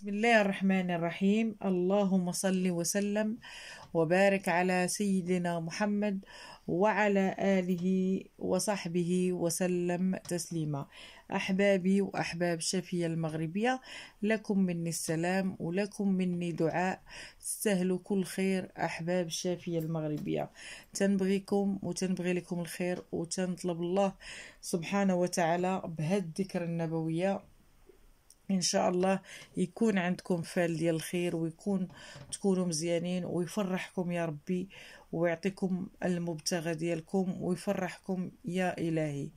بسم الله الرحمن الرحيم اللهم صل وسلم وبارك على سيدنا محمد وعلى آله وصحبه وسلم تسليما أحبابي وأحباب شفيه المغربية لكم مني السلام ولكم مني دعاء تستاهلوا كل خير أحباب شفيه المغربية تنبغيكم وتنبغي لكم الخير وتنطلب الله سبحانه وتعالى بهالذكر النبوية ان شاء الله يكون عندكم فال ديال الخير ويكون تكونوا مزيانين ويفرحكم يا ربي ويعطيكم المبتغى ديالكم ويفرحكم يا الهي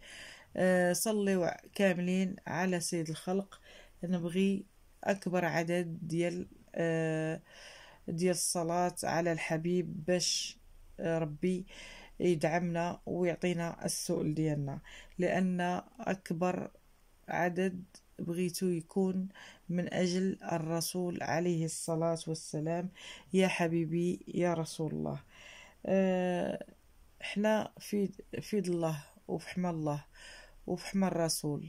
آه، صلوا كاملين على سيد الخلق نبغي اكبر عدد ديال آه، ديال الصلاه على الحبيب باش آه، ربي يدعمنا ويعطينا السؤال ديالنا لان اكبر عدد بغيتو يكون من أجل الرسول عليه الصلاة والسلام يا حبيبي يا رسول الله احنا آه، في في الله وفي حمى الله وفي حمى الرسول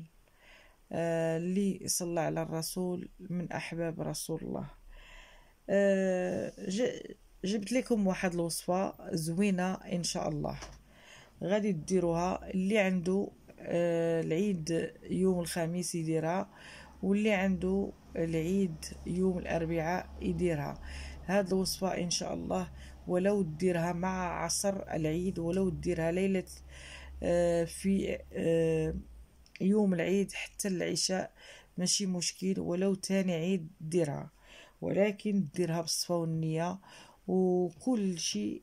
اه اللي صلى على الرسول من أحباب رسول الله اه جبت لكم واحد الوصفة زوينة إن شاء الله غادي تديروها اللي عنده آه، العيد يوم الخميس يديرها واللي عنده العيد يوم الأربعاء يديرها هاد الوصفة إن شاء الله ولو ديرها مع عصر العيد ولو ديرها ليلة آه، في آه، يوم العيد حتى العشاء ماشي مشكل ولو تاني عيد ديرها ولكن ديرها بالصفة والنية وكل شيء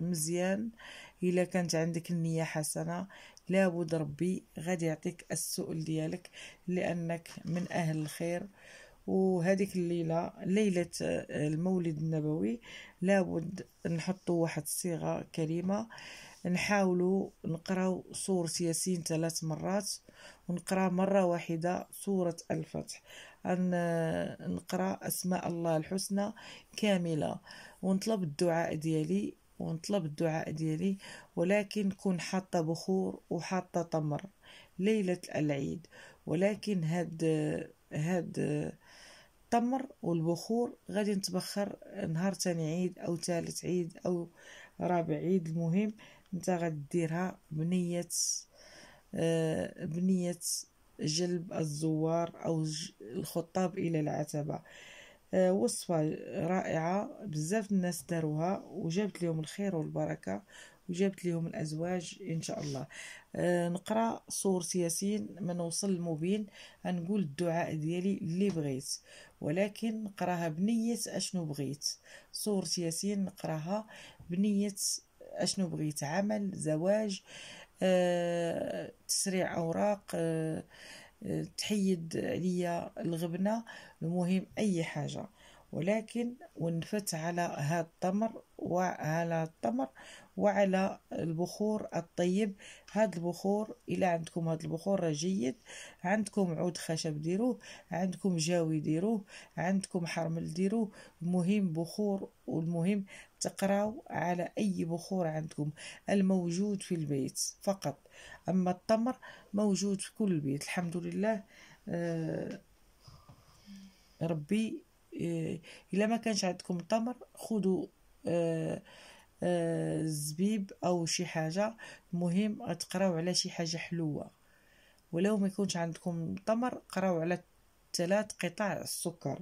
مزيان الا كانت عندك النيه حسنه لابد ربي غادي يعطيك السؤل ديالك لانك من اهل الخير وهذيك الليله ليله آه، المولد النبوي لابد نحطوا واحد الصيغه كريمه نحاولوا نقراو سورة ياسين ثلاث مرات ونقرا مرة واحدة سورة الفتح أن آه، نقرا أسماء الله الحسنى كاملة ونطلب الدعاء ديالي ونطلب الدعاء ديالي ولكن كون حاطه بخور وحاطه تمر ليله العيد ولكن هاد هاد التمر والبخور غادي نتبخر نهار تاني عيد او ثالث عيد او رابع عيد المهم انت غديرها بنيه آه، بنيه جلب الزوار او الخطاب الى العتبه آه، وصفة رائعة بزاف الناس داروها وجابت لهم الخير والبركة وجابت لهم الأزواج إن شاء الله آه، نقرأ سورة ياسين من وصل المبين نقول الدعاء ديالي اللي بغيت ولكن نقراها بنية أشنو بغيت سورة ياسين نقراها بنية أشنو بغيت عمل زواج آه، تسريع أوراق تحيد عليا الغبنة المهم أي حاجة ولكن ونفت على هذا التمر وعلى التمر وعلى البخور الطيب هذا البخور الى عندكم هذا البخور راه جيد عندكم عود خشب ديروه عندكم جاوي ديروه عندكم حرمل ديروه المهم بخور والمهم تقراو على أي بخور عندكم الموجود في البيت فقط أما التمر موجود في كل بيت الحمد لله آه، ربي آه، إلا ما كانش عندكم تمر خذوا آه الزبيب آه، او شي حاجه المهم تقراو على شي حاجه حلوه ولو ما يكونش عندكم تمر قراو على ثلاث قطع السكر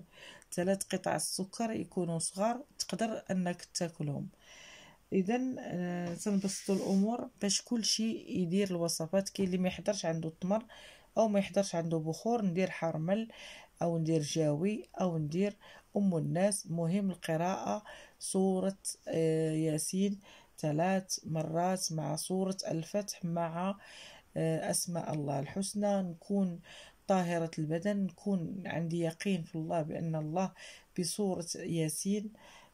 ثلاث قطع السكر يكونوا صغار تقدر انك تاكلهم اذا آه، تنبسطوا الامور باش كل شيء يدير الوصفات كاين اللي ما يحضرش عنده التمر او ما يحضرش عنده بخور ندير حرمل او ندير جاوي او ندير ام الناس مهم القراءه سوره آه، ياسين ثلاث مرات مع سوره الفتح مع آه، اسماء الله الحسنى نكون طاهرة البدن نكون عندي يقين في الله بأن الله بصورة ياسين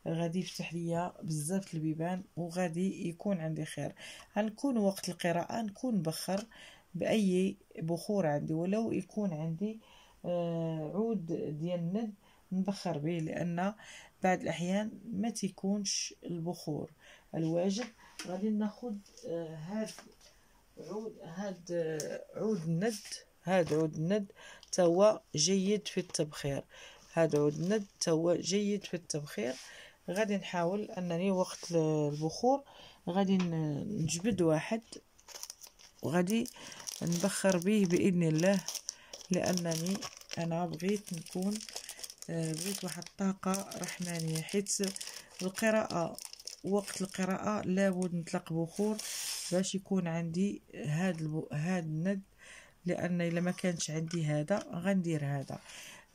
غادي يفتح ليا بزاف البيبان وغادي يكون عندي خير غنكون وقت القراءة نكون بخر بأي بخور عندي ولو يكون عندي آه، عود ديال الند نبخر به لأن بعض الأحيان ما تيكونش البخور الواجب غادي ناخد آه، هاد عود هاد آه، عود الند هاد عود الند توا جيد في التبخير هاد عود الند توا جيد في التبخير غادي نحاول انني وقت البخور غادي نجبد واحد وغادي نبخر به باذن الله لانني انا بغيت نكون آه، بغيت واحد الطاقه رحمانيه حيت القراءه وقت القراءه لابد نطلق بخور باش يكون عندي هاد الب... هاد الند لان الا ما كانش عندي هذا غندير هذا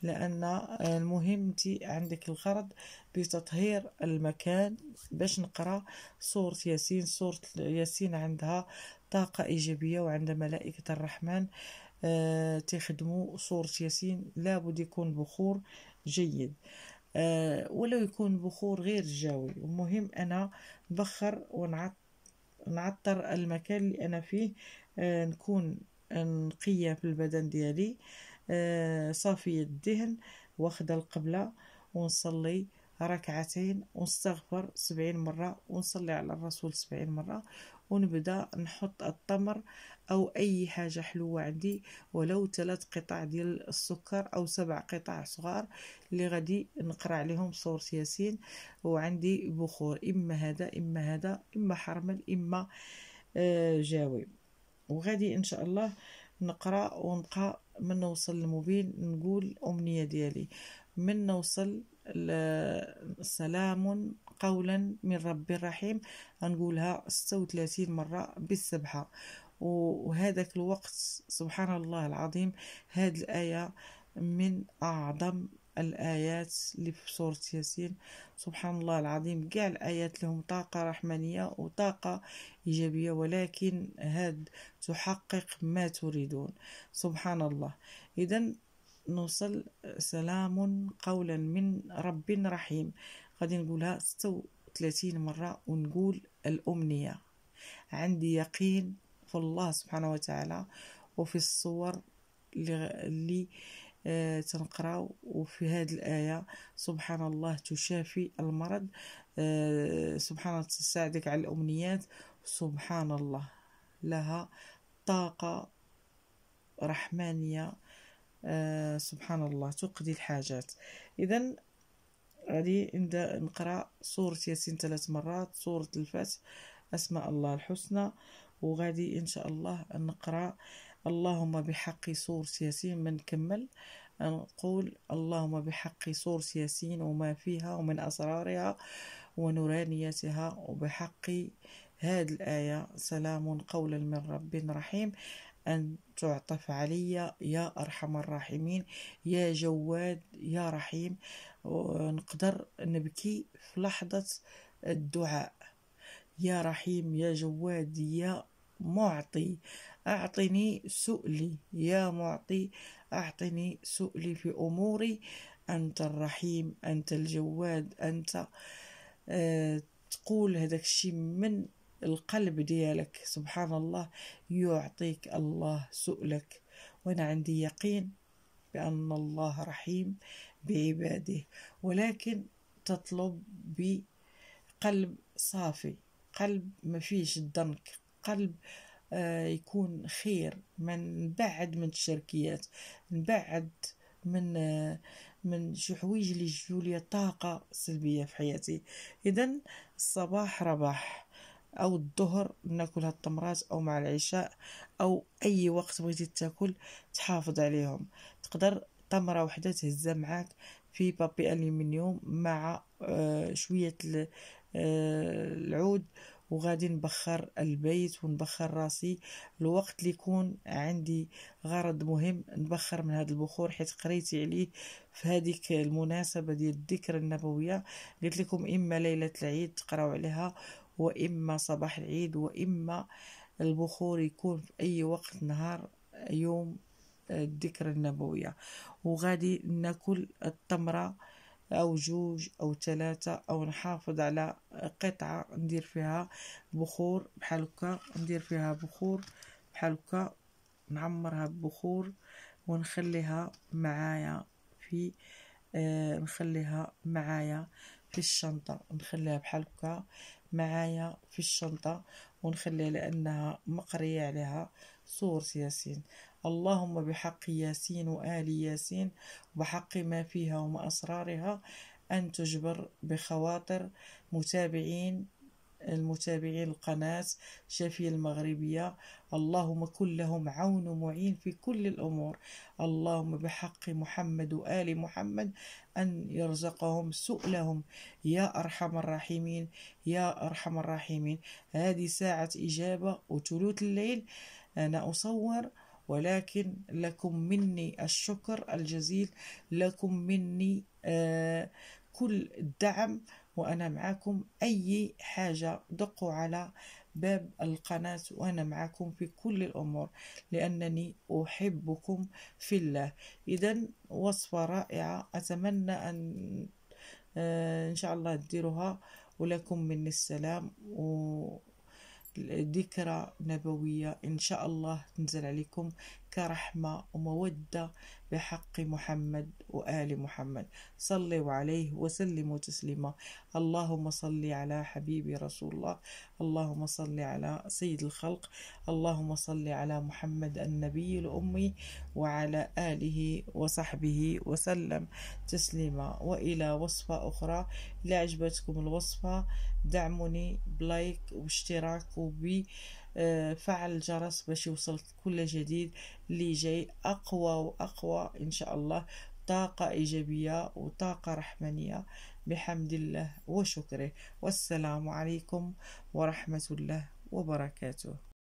لان آه، المهم انت عندك الغرض بتطهير المكان باش نقرا سوره ياسين سوره ياسين عندها طاقه ايجابيه وعندها ملائكه الرحمن آه تخدموا سوره ياسين لابد يكون بخور جيد آه ولو يكون بخور غير جاوي المهم انا بخر ونعطر المكان اللي انا فيه آه نكون نقيه في البدن ديالي آه، صافية الذهن واخدة القبلة ونصلي ركعتين ونستغفر سبعين مرة ونصلي على الرسول سبعين مرة ونبدا نحط التمر او اي حاجه حلوه عندي ولو ثلاث قطع ديال السكر او سبع قطع صغار اللي غادي نقرا عليهم صور ياسين وعندي بخور اما هذا اما هذا اما حرمل اما آه، جاوي وغادي ان شاء الله نقرا ونبقى من نوصل الموبيل نقول امنيه ديالي من نوصل سلام قولا من رب رحيم غنقولها 36 مره بالسبحه وهذاك الوقت سبحان الله العظيم هذه الايه من اعظم الآيات اللي في سورة ياسين سبحان الله العظيم كاع الآيات لهم طاقة رحمانية وطاقة إيجابية ولكن هاد تحقق ما تريدون سبحان الله إذا نوصل سلام قولا من رب رحيم غادي نقولها 36 مرة ونقول الأمنية عندي يقين في الله سبحانه وتعالى وفي الصور اللي آه، تنقراو وفي هذه الآية سبحان الله تشافي المرض آه، سبحان الله تساعدك على الأمنيات سبحان الله لها طاقة رحمانية آه، سبحان الله تقضي الحاجات إذا غادي نقرا سورة ياسين ثلاث مرات سورة الفتح أسماء الله الحسنى وغادي ان شاء الله نقرا اللهم بحق سور ياسين من كمل نقول اللهم بحق سور ياسين وما فيها ومن اسرارها ونورانيتها وبحق هذه الايه سلام قولا من رب رحيم أن تعطف علي يا أرحم الراحمين يا جواد يا رحيم نقدر نبكي في لحظة الدعاء يا رحيم يا جواد يا معطي أعطني سؤلي يا معطي أعطني سؤلي في أموري أنت الرحيم أنت الجواد أنت أه تقول هذاك الشيء من القلب ديالك سبحان الله يعطيك الله سؤلك وأنا عندي يقين بأن الله رحيم بعباده ولكن تطلب بقلب صافي قلب ما فيش الدنك القلب آه، يكون خير من نبعد من الشركيات نبعد من من آه، شي حوايج اللي يجيو لي طاقه سلبيه في حياتي اذا الصباح رباح او الظهر ناكل التمرات او مع العشاء او اي وقت بغيتي تاكل تحافظ عليهم تقدر تمره وحده تهزها معاك في بابي الومنيوم مع آه، شويه العود وغادي نبخر البيت ونبخر راسي الوقت اللي يكون عندي غرض مهم نبخر من هذا البخور حيت قريتي عليه في هذيك المناسبة ديال الذكرى النبوية قلت لكم إما ليلة العيد تقراو عليها وإما صباح العيد وإما البخور يكون في أي وقت نهار يوم آه، الذكرى النبوية وغادي ناكل التمرة أو جوج أو ثلاثة أو نحافظ على قطعة ندير فيها بخور بحال هكا ندير فيها بخور بحال هكا نعمرها ببخور ونخليها معايا في آه نخليها معايا في الشنطة نخليها بحال هكا معايا في الشنطة ونخليها لأنها مقرية عليها صور ياسين اللهم بحق ياسين وآل ياسين وبحق ما فيها وما أسرارها أن تجبر بخواطر متابعين المتابعين القناة شافي المغربية اللهم كن لهم عون ومعين في كل الأمور اللهم بحق محمد وآل محمد أن يرزقهم سؤلهم يا أرحم الراحمين يا أرحم الراحمين هذه ساعة إجابة وثلث الليل أنا أصور ولكن لكم مني الشكر الجزيل لكم مني آه، كل الدعم وأنا معاكم أي حاجة دقوا على باب القناة وأنا معكم في كل الأمور لأنني أحبكم في الله إذا وصفة رائعة أتمنى أن آه، إن شاء الله تديروها ولكم مني السلام و ذكرى نبوية إن شاء الله تنزل عليكم كرحمة ومودة بحق محمد وآل محمد صلوا عليه وسلموا تسليما اللهم صل على حبيبي رسول الله اللهم صل على سيد الخلق اللهم صل على محمد النبي الأمي وعلى آله وصحبه وسلم تسليما وإلى وصفة أخرى إذا عجبتكم الوصفة دعموني بلايك واشتراك وبي آه، فعل الجرس باش يوصلك كل جديد اللي جاي أقوى وأقوى إن شاء الله طاقة إيجابية وطاقة رحمانية بحمد الله وشكره والسلام عليكم ورحمة الله وبركاته